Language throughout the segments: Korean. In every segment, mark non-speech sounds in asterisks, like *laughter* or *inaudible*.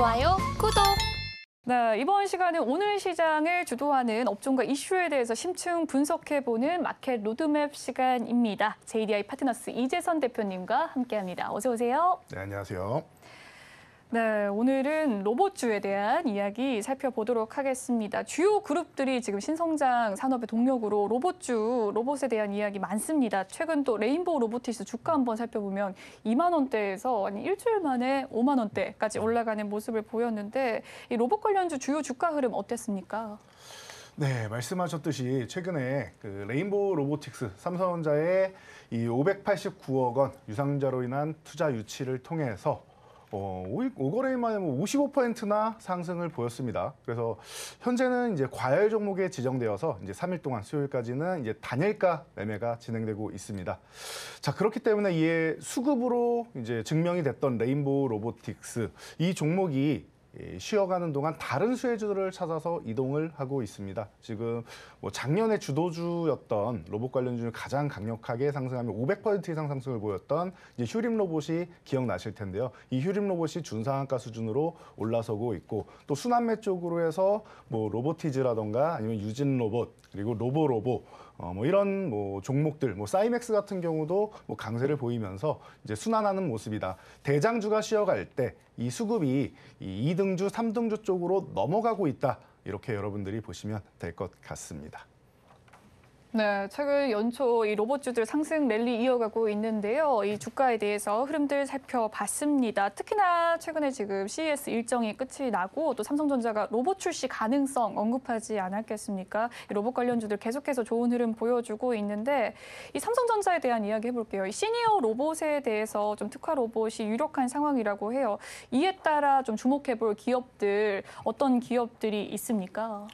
좋아요, 구독! 네, 이번 시간은 오늘 시장을 주도하는 업종과 이슈에 대해서 심층 분석해보는 마켓 로드맵 시간입니다. JDI 파트너스 이재선 대표님과 함께합니다. 어서 오세요. 네, 안녕하세요. 네, 오늘은 로봇주에 대한 이야기 살펴보도록 하겠습니다. 주요 그룹들이 지금 신성장 산업의 동력으로 로봇주, 로봇에 대한 이야기 많습니다. 최근 또 레인보우 로보티스 주가 한번 살펴보면 2만 원대에서 아니 일주일 만에 5만 원대까지 올라가는 모습을 보였는데 이 로봇 관련주 주요 주가 흐름 어땠습니까? 네, 말씀하셨듯이 최근에 그 레인보우 로보틱스 삼성전자의 이 589억 원 유상자로 인한 투자 유치를 통해서 어, 5거래일만 하 55%나 상승을 보였습니다. 그래서 현재는 이제 과열 종목에 지정되어서 이제 3일 동안 수요일까지는 이제 단일가 매매가 진행되고 있습니다. 자, 그렇기 때문에 이에 수급으로 이제 증명이 됐던 레인보우 로보틱스 이 종목이 예, 쉬어가는 동안 다른 수혜주들을 찾아서 이동을 하고 있습니다. 지금 뭐 작년에 주도주였던 로봇 관련 주는 가장 강력하게 상승하며 500% 이상 상승을 보였던 이제 휴림 로봇이 기억나실 텐데요. 이 휴림 로봇이 준상한가 수준으로 올라서고 있고 또 순환매 쪽으로 해서 뭐 로보티즈라던가 아니면 유진 로봇 그리고 로보 로보 어, 뭐 이런 뭐 종목들, 뭐 사이맥스 같은 경우도 뭐 강세를 보이면서 이제 순환하는 모습이다. 대장주가 쉬어갈 때 이 수급이 이 2등주, 3등주 쪽으로 넘어가고 있다. 이렇게 여러분들이 보시면 될 것 같습니다. 네, 최근 연초 이 로봇주들 상승 랠리 이어가고 있는데요. 이 주가에 대해서 흐름들 살펴봤습니다. 특히나 최근에 지금 CES 일정이 끝이 나고 또 삼성전자가 로봇 출시 가능성 언급하지 않았겠습니까? 로봇 관련주들 계속해서 좋은 흐름 보여주고 있는데 이 삼성전자에 대한 이야기 해볼게요. 시니어 로봇에 대해서 좀 특화 로봇이 유력한 상황이라고 해요. 이에 따라 좀 주목해볼 기업들 어떤 기업들이 있습니까?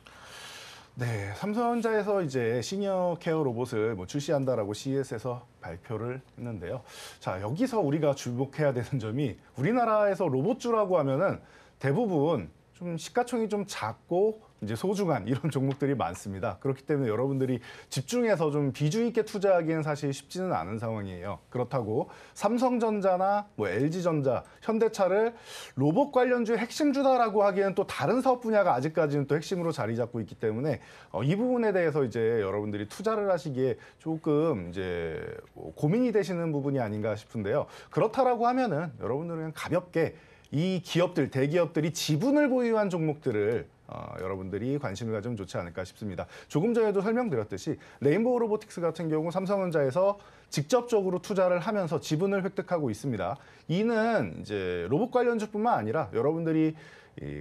네, 삼성전자에서 이제 시니어 케어 로봇을 뭐 출시한다라고 CES에서 발표를 했는데요. 자, 여기서 우리가 주목해야 되는 점이 우리나라에서 로봇주라고 하면은 대부분 좀 시가총이 좀 작고 이제 소중한 *laughs* 이런 종목들이 많습니다. 그렇기 때문에 여러분들이 집중해서 좀 비중 있게 투자하기는 사실 쉽지는 않은 상황이에요. 그렇다고 삼성전자나 뭐 LG전자, 현대차를 로봇 관련주 핵심주다라고 하기에는또 다른 사업 분야가 아직까지는 또 핵심으로 자리 잡고 있기 때문에 어, 이 부분에 대해서 이제 여러분들이 투자를 하시기에 조금 이제 뭐 고민이 되시는 부분이 아닌가 싶은데요. 그렇다라고 하면은 여러분들은 그냥 가볍게 이 기업들, 대기업들이 지분을 보유한 종목들을 어, 여러분들이 관심을 가지면 좋지 않을까 싶습니다. 조금 전에도 설명드렸듯이 레인보우 로보틱스 같은 경우 삼성전자에서 직접적으로 투자를 하면서 지분을 획득하고 있습니다. 이는 이제 로봇 관련주뿐만 아니라 여러분들이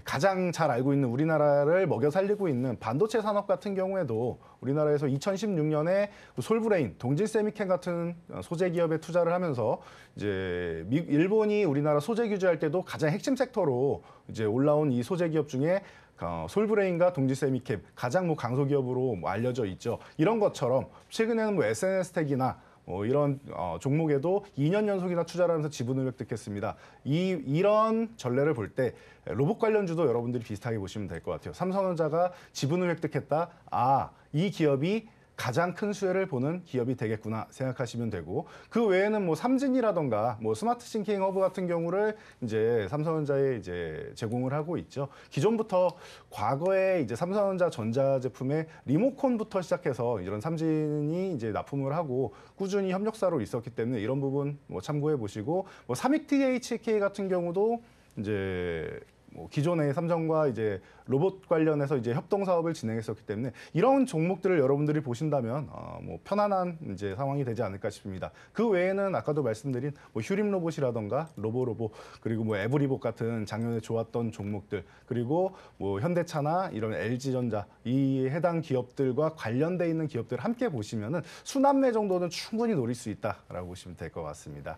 가장 잘 알고 있는 우리나라를 먹여 살리고 있는 반도체 산업 같은 경우에도 우리나라에서 2016년에 그 솔브레인, 동진세미켄 같은 어, 소재 기업에 투자를 하면서 이제 일본이 우리나라 소재 규제할 때도 가장 핵심 섹터로 이제 올라온 이 소재 기업 중에 어, 솔브레인과 동지세미캡 가장 뭐 강소기업으로 뭐 알려져 있죠. 이런 것처럼 최근에는 뭐 SNS 텍이나 뭐 이런 어, 종목에도 2년 연속이나 투자를 하면서 지분을 획득했습니다. 이, 이런 전례를 볼 때 로봇 관련주도 여러분들이 비슷하게 보시면 될 것 같아요. 삼성전자가 지분을 획득했다. 아, 이 기업이 가장 큰 수혜를 보는 기업이 되겠구나 생각하시면 되고 그 외에는 뭐 삼진이라던가 뭐 스마트 싱킹 허브 같은 경우를 이제 삼성전자에 이제 제공을 하고 있죠. 기존부터 과거에 이제 삼성전자 전자 제품에 리모컨부터 시작해서 이런 삼진이 이제 납품을 하고 꾸준히 협력사로 있었기 때문에 이런 부분 뭐 참고해 보시고 뭐 삼익 THK 같은 경우도 이제 뭐 기존의 삼성과 이제 로봇 관련해서 이제 협동 사업을 진행했었기 때문에 이런 종목들을 여러분들이 보신다면 어, 뭐 편안한 이제 상황이 되지 않을까 싶습니다. 그 외에는 아까도 말씀드린 뭐 휴림 로봇이라던가 로보로보 그리고 뭐 에브리봇 같은 작년에 좋았던 종목들 그리고 뭐 현대차나 이런 LG전자 이 해당 기업들과 관련돼 있는 기업들 함께 보시면은 순환매 정도는 충분히 노릴 수 있다라고 보시면 될 것 같습니다.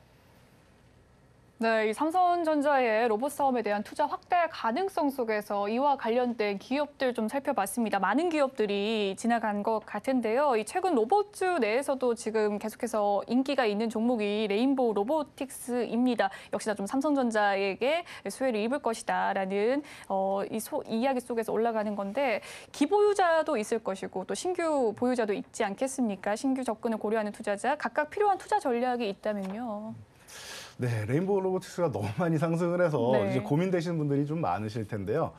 네, 이 삼성전자의 로봇 사업에 대한 투자 확대 가능성 속에서 이와 관련된 기업들 좀 살펴봤습니다. 많은 기업들이 지나간 것 같은데요. 이 최근 로봇주 내에서도 지금 계속해서 인기가 있는 종목이 레인보우 로보틱스입니다. 역시나 좀 삼성전자에게 수혜를 입을 것이다라는 어, 이 소, 이야기 속에서 올라가는 건데 기보유자도 있을 것이고 또 신규 보유자도 있지 않겠습니까? 신규 접근을 고려하는 투자자 각각 필요한 투자 전략이 있다면요. 네, 레인보우 로보틱스가 너무 많이 상승을 해서 네. 이제 고민되시는 분들이 좀 많으실 텐데요.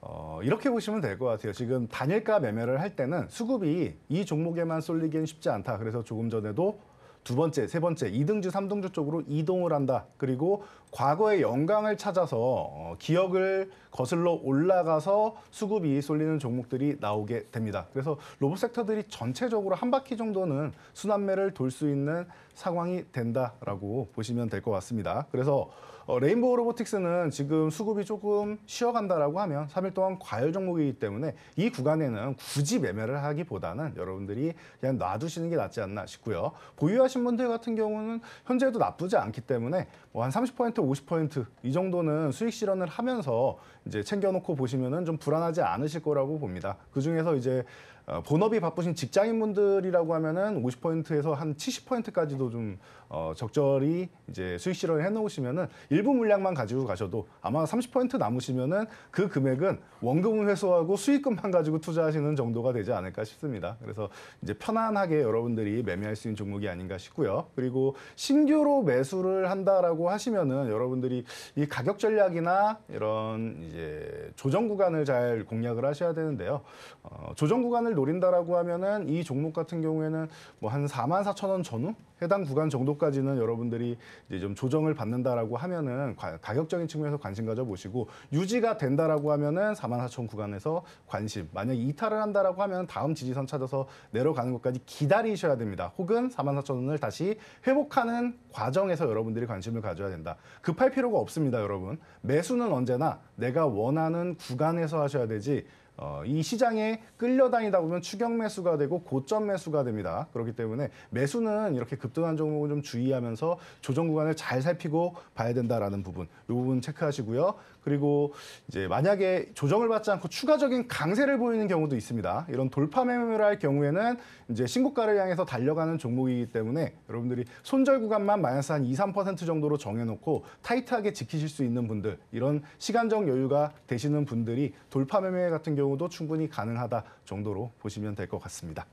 어, 이렇게 보시면 될 것 같아요. 지금 단일가 매매를 할 때는 수급이 이 종목에만 쏠리기는 쉽지 않다. 그래서 조금 전에도 두 번째, 세 번째, 이등주삼등주 쪽으로 이동을 한다. 그리고 과거의 영광을 찾아서 어, 기억을 거슬러 올라가서 수급이 쏠리는 종목들이 나오게 됩니다. 그래서 로봇 섹터들이 전체적으로 한 바퀴 정도는 순환매를 돌 수 있는 상황이 된다라고 보시면 될 것 같습니다. 그래서 어, 레인보우 로보틱스는 지금 수급이 조금 쉬어간다라고 하면 3일 동안 과열 종목이기 때문에 이 구간에는 굳이 매매를 하기보다는 여러분들이 그냥 놔두시는 게 낫지 않나 싶고요. 보유하신 분들 같은 경우는 현재도 나쁘지 않기 때문에 뭐 한 30% 50%이 정도는 수익 실현을 하면서 이제 챙겨놓고 보시면은 좀 불안하지 않으실 거라고 봅니다. 그 중에서 이제 어, 본업이 바쁘신 직장인분들이라고 하면은 50%에서 한 70%까지도 좀 어, 적절히 이제 수익 실현을 해놓으시면은 일부 물량만 가지고 가셔도 아마 30% 남으시면은 그 금액은 원금을 회수하고 수익금만 가지고 투자하시는 정도가 되지 않을까 싶습니다. 그래서 이제 편안하게 여러분들이 매매할 수 있는 종목이 아닌가 싶고요. 그리고 신규로 매수를 한다라고 하시면은 여러분들이 이 가격 전략이나 이런 이제 조정 구간을 잘 공략을 하셔야 되는데요. 어, 조정 구간을 노린다라고 하면은 이 종목 같은 경우에는 뭐 한 4만 4천 원 전후 해당 구간 정도까지는 여러분들이 이제 좀 조정을 받는다라고 하면은 가, 격적인 측면에서 관심 가져보시고 유지가 된다라고 하면은 4만 4천 구간에서 관심. 만약 이탈을 한다라고 하면 다음 지지선 찾아서 내려가는 것까지 기다리셔야 됩니다. 혹은 4만 4천 원을 다시 회복하는 과정에서 여러분들이 관심을 가져야 된다. 급할 필요가 없습니다, 여러분. 매수는 언제나 내가 원하는 구간에서 하셔야 되지 어, 이 시장에 끌려다니다 보면 추격 매수가 되고 고점 매수가 됩니다. 그렇기 때문에 매수는 이렇게 급등한 종목은 좀 주의하면서 조정 구간을 잘 살피고 봐야 된다라는 부분, 이 부분 체크하시고요. 그리고 이제 만약에 조정을 받지 않고 추가적인 강세를 보이는 경우도 있습니다. 이런 돌파 매매를 할 경우에는 이제 신고가를 향해서 달려가는 종목이기 때문에 여러분들이 손절 구간만 마이너스 한 2, 3% 정도로 정해놓고 타이트하게 지키실 수 있는 분들 이런 시간적 여유가 되시는 분들이 돌파 매매 같은 경우도 충분히 가능하다 정도로 보시면 될 것 같습니다.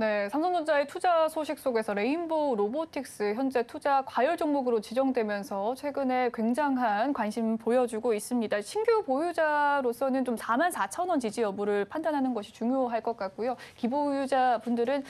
네, 삼성전자의 투자 소식 속에서 레인보우 로보틱스 현재 투자 과열 종목으로 지정되면서 최근에 굉장한 관심 보여주고 있습니다. 신규 보유자로서는 좀 4만 4천 원 지지 여부를 판단하는 것이 중요할 것 같고요. 기보유자 분들은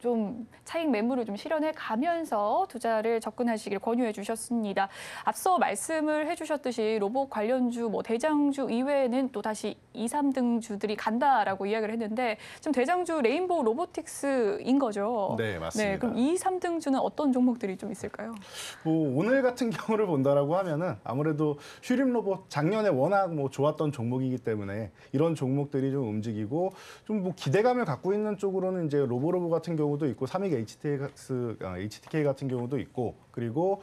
좀 차익 매물을 좀 실현해 가면서 투자를 접근하시길 권유해 주셨습니다. 앞서 말씀을 해 주셨듯이 로봇 관련주 뭐 대장주 이외에는 또 다시 2, 3등 주들이 간다라고 이야기를 했는데 지금 대장주 레인보우 로보틱스 OTX인 거죠. 네, 맞습니다. 네, 그럼 2, 3등 주는 어떤 종목들이 좀 있을까요? 뭐 오늘 같은 경우를 본다라고 하면은 아무래도 슈림 로봇 작년에 워낙 뭐 좋았던 종목이기 때문에 이런 종목들이 좀 움직이고 좀 뭐 기대감을 갖고 있는 쪽으로는 이제 로보로보 같은 경우도 있고 삼익 HTX, 아, HTK 같은 경우도 있고 그리고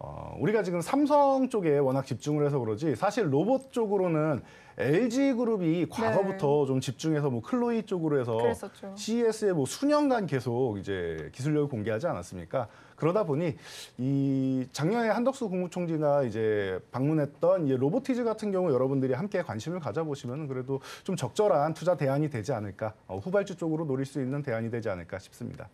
어, 우리가 지금 삼성 쪽에 워낙 집중을 해서 그러지 사실 로봇 쪽으로는 LG 그룹이 네. 과거부터 네. 좀 집중해서 뭐 클로이 쪽으로 해서 그랬었죠. CES에 뭐 수년간 계속 이제 기술력을 공개하지 않았습니까? 그러다 보니 이 작년에 한덕수 국무총리가 이제 방문했던 이 로보티즈 같은 경우 여러분들이 함께 관심을 가져보시면 그래도 좀 적절한 투자 대안이 되지 않을까 어, 후발주 쪽으로 노릴 수 있는 대안이 되지 않을까 싶습니다.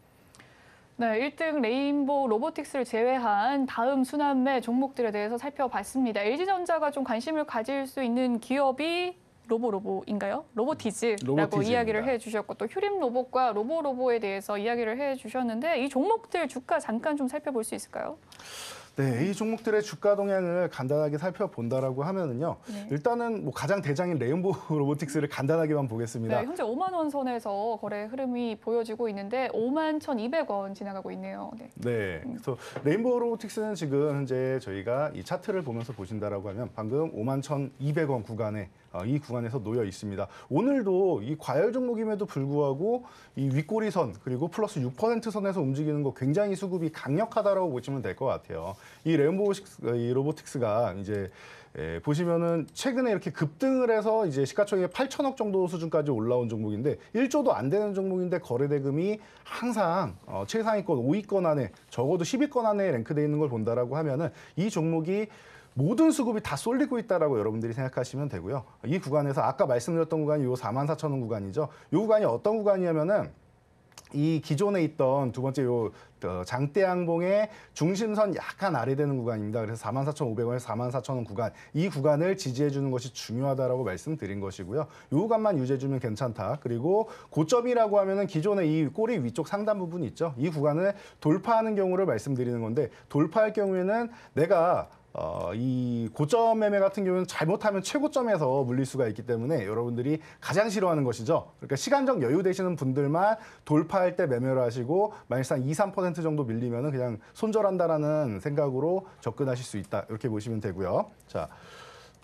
네, 1등 레인보 로보틱스를 제외한 다음 순환매 종목들에 대해서 살펴봤습니다. LG전자가 좀 관심을 가질 수 있는 기업이 로보로보인가요? 로보티즈라고 이야기를 해주셨고 또 휴림 로봇과 로보로보에 대해서 이야기를 해주셨는데 이 종목들 주가 잠깐 좀 살펴볼 수 있을까요? 네, 네, 이 종목들의 주가 동향을 간단하게 살펴본다라고 하면은요. 네. 일단은 뭐 가장 대장인 레인보우 *laughs* 로보틱스를 간단하게만 보겠습니다. 네, 현재 5만 원 선에서 거래 흐름이 보여지고 있는데 5만 1,200원 지나가고 있네요. 네. 네. 음. 그래서 레인보우 로보틱스는 지금 현재 저희가 이 차트를 보면서 보신다라고 하면 방금 5만 1,200원 구간에 아, 이 구간에서 놓여 있습니다. 오늘도 이 과열 종목임에도 불구하고 이 윗꼬리선 그리고 플러스 6% 선에서 움직이는 거 굉장히 수급이 강력하다라고 보시면 될 것 같아요. 이 램보틱스, 아, 이 로보틱스가 이제 예, 보시면은 최근에 이렇게 급등을 해서 이제 시가총액 8천억 정도 수준까지 올라온 종목인데 1조도 안 되는 종목인데 거래대금이 항상 어, 최상위권 5위권 안에 적어도 10위권 안에 랭크돼 있는 걸 본다라고 하면은 이 종목이 모든 수급이 다 쏠리고 있다라고 여러분들이 생각하시면 되고요. 이 구간에서 아까 말씀드렸던 구간이 요 44,000원 구간이죠. 요 구간이 어떤 구간이냐면은 이 기존에 있던 두 번째 요 어, 장대양봉의 중심선 약간 아래 되는 구간입니다. 그래서 44,500원에서 44,000원 구간 이 구간을 지지해 주는 것이 중요하다라고 말씀드린 것이고요. 요 구간만 유지해 주면 괜찮다. 그리고 고점이라고 하면은 기존의 이 꼬리 위쪽 상단 부분 있죠. 이 구간을 돌파하는 경우를 말씀드리는 건데 돌파할 경우에는 내가 어, 이 고점 매매 같은 경우는 잘못하면 최고점에서 물릴 수가 있기 때문에 여러분들이 가장 싫어하는 것이죠. 그러니까 시간적 여유 되시는 분들만 돌파할 때 매매를 하시고 만이너한 2, 3% 정도 밀리면 그냥 손절한다라는 생각으로 접근하실 수 있다. 이렇게 보시면 되고요. 자.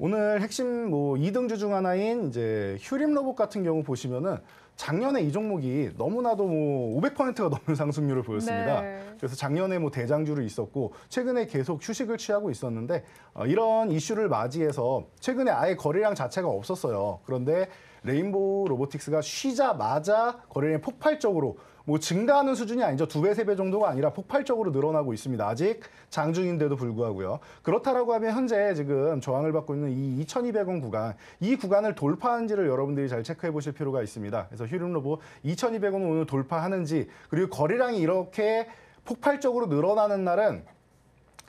오늘 핵심 뭐 2등주 중 하나인 이제 휴림 로봇 같은 경우 보시면은 작년에 이 종목이 너무나도 뭐 500%가 넘는 상승률을 보였습니다. 네. 그래서 작년에 뭐 대장주로 있었고 최근에 계속 휴식을 취하고 있었는데 어, 이런 이슈를 맞이해서 최근에 아예 거래량 자체가 없었어요. 그런데 레인보우 로보틱스가 쉬자마자 거래량이 폭발적으로 뭐 증가하는 수준이 아니죠. 두 배, 세 배 정도가 아니라 폭발적으로 늘어나고 있습니다. 아직 장중인데도 불구하고요. 그렇다라고 하면 현재 지금 저항을 받고 있는 이 2200원 구간, 이 구간을 돌파한지를 여러분들이 잘 체크해 보실 필요가 있습니다. 그래서 휴림로보 2200원 오늘 돌파하는지, 그리고 거래량이 이렇게 폭발적으로 늘어나는 날은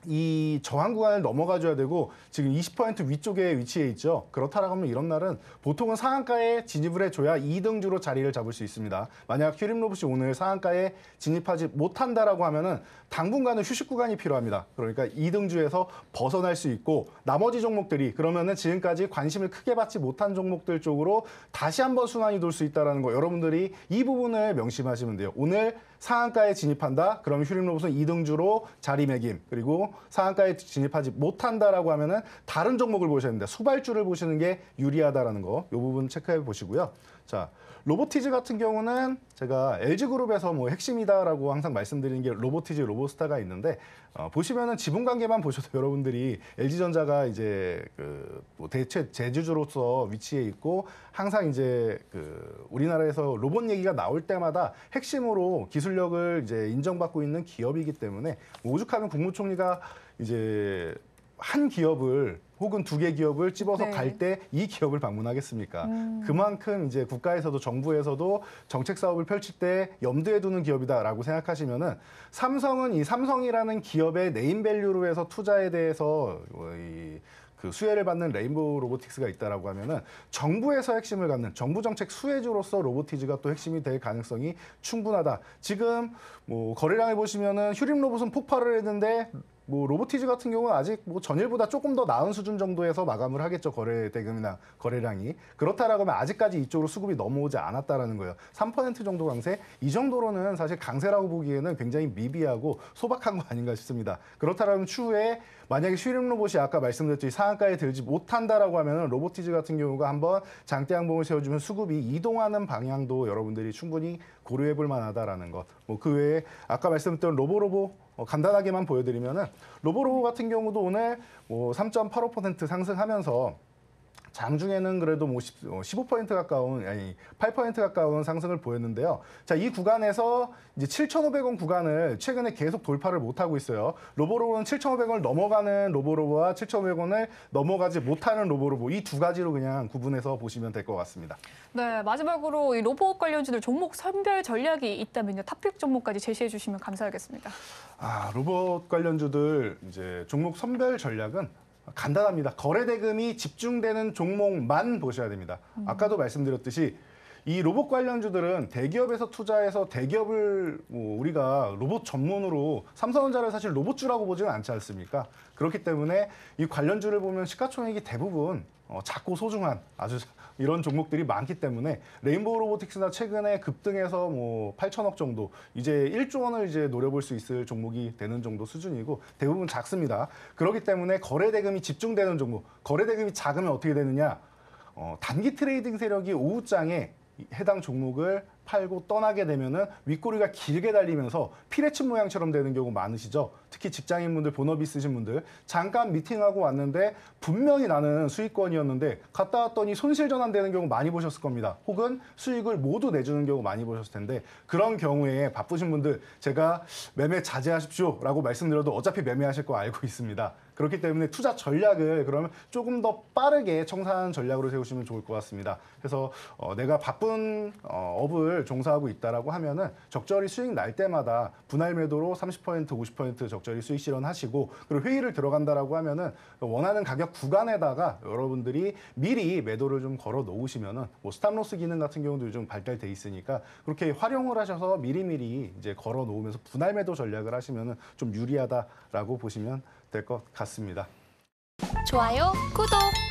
이 저항 구간을 넘어가줘야 되고 지금 20% 위쪽에 위치해 있죠. 그렇다라고 하면 이런 날은 보통은 상한가에 진입을 해줘야 2등주로 자리를 잡을 수 있습니다. 만약 휴림 로봇이 오늘 상한가에 진입하지 못한다라고 하면은 당분간은 휴식 구간이 필요합니다. 그러니까 2등주에서 벗어날 수 있고 나머지 종목들이 그러면은 지금까지 관심을 크게 받지 못한 종목들 쪽으로 다시 한번 순환이 돌 수 있다라는 거 여러분들이 이 부분을 명심하시면 돼요. 오늘 상한가에 진입한다. 그러면 휴림 로봇은 2등주로 자리매김. 그리고 상한가에 진입하지 못한다라고 하면은 다른 종목을 보셔야 됩니다. 수발주를 보시는 게 유리하다라는 거. 요 부분 체크해 보시고요. 자, 로보티즈 같은 경우는 제가 LG그룹에서 뭐 핵심이다라고 항상 말씀드리는 게 로보티즈, 로보스타가 있는데 어, 보시면은 지분 관계만 보셔도 *laughs* 여러분들이 LG전자가 이제 그뭐 대체 제주주로서 위치해 있고 항상 이제 그 우리나라에서 로봇 얘기가 나올 때마다 핵심으로 기술력을 이제 인정받고 있는 기업이기 때문에 오죽하면 국무총리가 이제 한 기업을 혹은 두 개 기업을 집어서 네. 갈때 이 기업을 방문하겠습니까? 음. 그만큼 이제 국가에서도 정부에서도 정책 사업을 펼칠 때 염두에 두는 기업이다라고 생각하시면은 삼성은 이 삼성이라는 기업의 네임밸류로 해서 투자에 대해서 뭐 이, 그 수혜를 받는 레인보우 로보틱스가 있다라고 하면은 정부에서 핵심을 갖는 정부 정책 수혜주로서 로보티즈가 또 핵심이 될 가능성이 충분하다. 지금 뭐 거래량을 보시면은 휴림 로봇은 폭발을 했는데 뭐 로보티즈 같은 경우는 아직 뭐 전일보다 조금 더 나은 수준 정도에서 마감을 하겠죠 거래 대금이나 거래량이 그렇다라고 하면 아직까지 이쪽으로 수급이 넘어오지 않았다라는 거예요. 3% 정도 강세 이 정도로는 사실 강세라고 보기에는 굉장히 미비하고 소박한 거 아닌가 싶습니다. 그렇다면 추후에 만약에 쉬링 로봇이 아까 말씀드렸듯이 상한가에 들지 못한다라고 하면은 로보티즈 같은 경우가 한번 장대 양봉을 세워주면 수급이 이동하는 방향도 여러분들이 충분히 고려해볼 만하다라는 것. 뭐 그 외에 아까 말씀드렸던 로보로보 어, 간단하게만 보여드리면은 로보로 같은 경우도 오늘 뭐3.85% 상승하면서 장중에는 그래도 뭐 1 5 어, 가까운 아니 8% 가까운 상승을 보였는데요. 자, 이 구간에서 이제 7,500원 구간을 최근에 계속 돌파를 못 하고 있어요. 로보로보는 7,500원을 넘어가는 로보로보와 7,500원을 넘어가지 못하는 로보로보 이 두 가지로 그냥 구분해서 보시면 될 것 같습니다. 네, 마지막으로 이 로봇 관련주들 종목 선별 전략이 있다면요. 탑픽 종목까지 제시해 주시면 감사하겠습니다. 아, 로봇 관련주들 이제 종목 선별 전략은 간단합니다. 거래 대금이 집중되는 종목만 보셔야 됩니다. 아까도 말씀드렸듯이 이 로봇 관련주들은 대기업에서 투자해서 대기업을 뭐 우리가 로봇 전문으로 삼성전자를 사실 로봇주라고 보지는 않지 않습니까? 그렇기 때문에 이 관련주를 보면 시가총액이 대부분 어, 작고 소중한 아주 이런 종목들이 많기 때문에 레인보우 로보틱스나 최근에 급등해서 뭐 8천억 정도 이제 1조 원을 이제 노려볼 수 있을 종목이 되는 정도 수준이고 대부분 작습니다. 그렇기 때문에 거래 대금이 집중되는 종목, 거래 대금이 작으면 어떻게 되느냐? 어, 단기 트레이딩 세력이 오후장에 해당 종목을 팔고 떠나게 되면은 윗꼬리가 길게 달리면서 피레츠 모양처럼 되는 경우 많으시죠. 특히 직장인분들 본업 있으신 분들 잠깐 미팅하고 왔는데 분명히 나는 수익권이었는데 갔다 왔더니 손실 전환되는 경우 많이 보셨을 겁니다. 혹은 수익을 모두 내주는 경우 많이 보셨을 텐데 그런 경우에 바쁘신 분들 제가 매매 자제하십시오라고 말씀드려도 어차피 매매하실 거 알고 있습니다. 그렇기 때문에 투자 전략을 그러면 조금 더 빠르게 청산 전략으로 세우시면 좋을 것 같습니다. 그래서 어, 내가 바쁜 어, 업을 종사하고 있다라고 하면은 적절히 수익 날 때마다 분할 매도로 30% 50% 적절히 수익 실현하시고 그리고 회의를 들어간다라고 하면은 원하는 가격 구간에다가 여러분들이 미리 매도를 좀 걸어 놓으시면은 뭐 스탑로스 기능 같은 경우도 요즘 발달돼 있으니까 그렇게 활용을 하셔서 미리미리 이제 걸어 놓으면서 분할 매도 전략을 하시면은 좀 유리하다라고 보시면 될것 같습니다. 좋아요, 구독!